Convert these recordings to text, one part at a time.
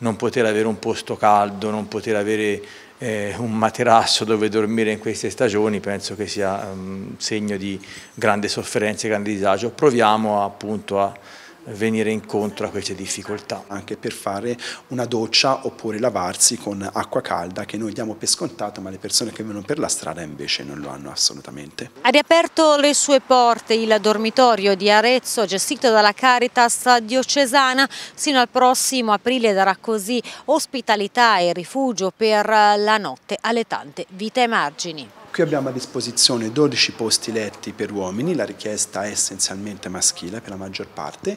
non poter avere un posto caldo, non poter avere eh, un materasso dove dormire in queste stagioni penso che sia un mm, segno di grande sofferenza e grande disagio. Proviamo appunto a venire incontro a queste difficoltà. Anche per fare una doccia oppure lavarsi con acqua calda che noi diamo per scontato ma le persone che vengono per la strada invece non lo hanno assolutamente. Ha riaperto le sue porte il dormitorio di Arezzo gestito dalla Caritas diocesana sino al prossimo aprile darà così ospitalità e rifugio per la notte alle tante vite e margini. Qui abbiamo a disposizione 12 posti letti per uomini, la richiesta è essenzialmente maschile per la maggior parte,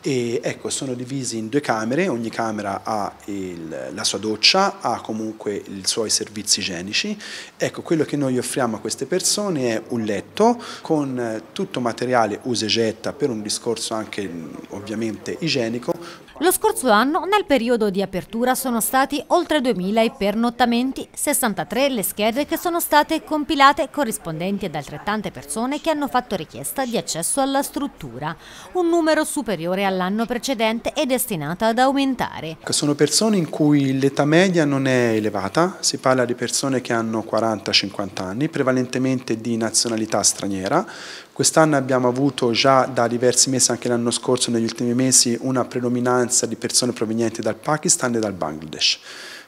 e ecco, sono divisi in due camere, ogni camera ha il, la sua doccia, ha comunque i suoi servizi igienici. Ecco, quello che noi offriamo a queste persone è un letto con tutto materiale usa e getta per un discorso anche ovviamente igienico, lo scorso anno, nel periodo di apertura, sono stati oltre 2.000 i pernottamenti, 63 le schede che sono state compilate corrispondenti ad altrettante persone che hanno fatto richiesta di accesso alla struttura, un numero superiore all'anno precedente e destinato ad aumentare. Sono persone in cui l'età media non è elevata, si parla di persone che hanno 40-50 anni, prevalentemente di nazionalità straniera, quest'anno abbiamo avuto già da diversi mesi, anche l'anno scorso, negli ultimi mesi, una predominanza minoranza di persone provenienti dal Pakistan e dal Bangladesh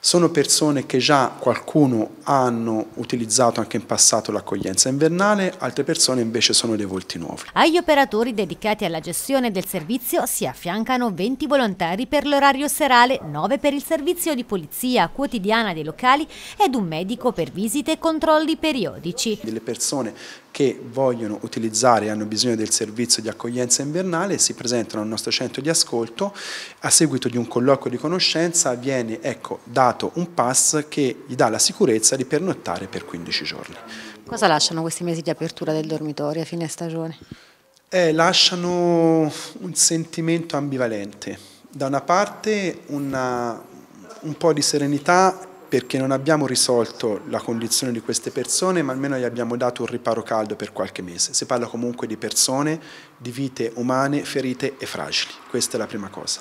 sono persone che già qualcuno hanno utilizzato anche in passato l'accoglienza invernale, altre persone invece sono dei volti nuovi. Agli operatori dedicati alla gestione del servizio si affiancano 20 volontari per l'orario serale, 9 per il servizio di polizia quotidiana dei locali ed un medico per visite e controlli periodici. Delle persone che vogliono utilizzare e hanno bisogno del servizio di accoglienza invernale si presentano al nostro centro di ascolto, a seguito di un colloquio di conoscenza viene ecco, dato regalato un pass che gli dà la sicurezza di pernottare per 15 giorni. Cosa lasciano questi mesi di apertura del dormitorio a fine stagione? Eh, lasciano un sentimento ambivalente. Da una parte una, un po' di serenità perché non abbiamo risolto la condizione di queste persone, ma almeno gli abbiamo dato un riparo caldo per qualche mese. Si parla comunque di persone, di vite umane, ferite e fragili. Questa è la prima cosa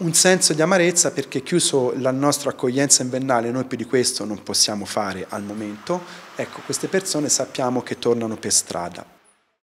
un senso di amarezza perché chiuso la nostra accoglienza invernale, noi più di questo non possiamo fare al momento, ecco queste persone sappiamo che tornano per strada.